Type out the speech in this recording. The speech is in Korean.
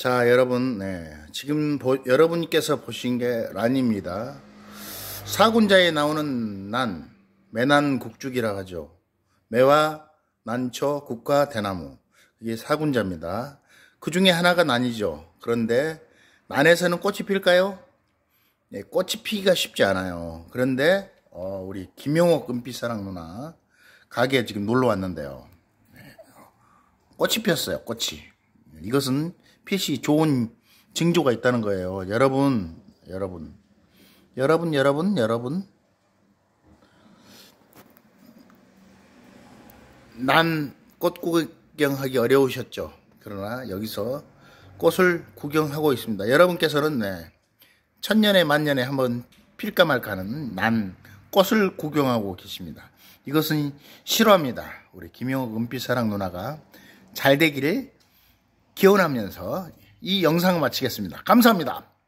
자, 여러분, 네. 지금 보, 여러분께서 보신 게 란입니다. 사군자에 나오는 난, 매난국죽이라 하죠. 매와 난초, 국과 대나무. 이게 사군자입니다. 그 중에 하나가 난이죠. 그런데 난에서는 꽃이 필까요? 네, 꽃이 피기가 쉽지 않아요. 그런데 어, 우리 김용옥 은빛사랑 누나 가게에 지금 놀러 왔는데요. 네. 꽃이 피었어요 꽃이. 이것은 핏이 좋은 징조가 있다는 거예요. 여러분, 여러분, 여러분, 여러분, 여러분. 난 꽃 구경하기 어려우셨죠. 그러나 여기서 꽃을 구경하고 있습니다. 여러분께서는 네, 천년에 만년에 한번 필까 말까는 난 꽃을 구경하고 계십니다. 이것은 실화입니다. 우리 김영옥 은빛사랑 누나가 잘 되기를 기원하면서 이 영상을 마치겠습니다. 감사합니다.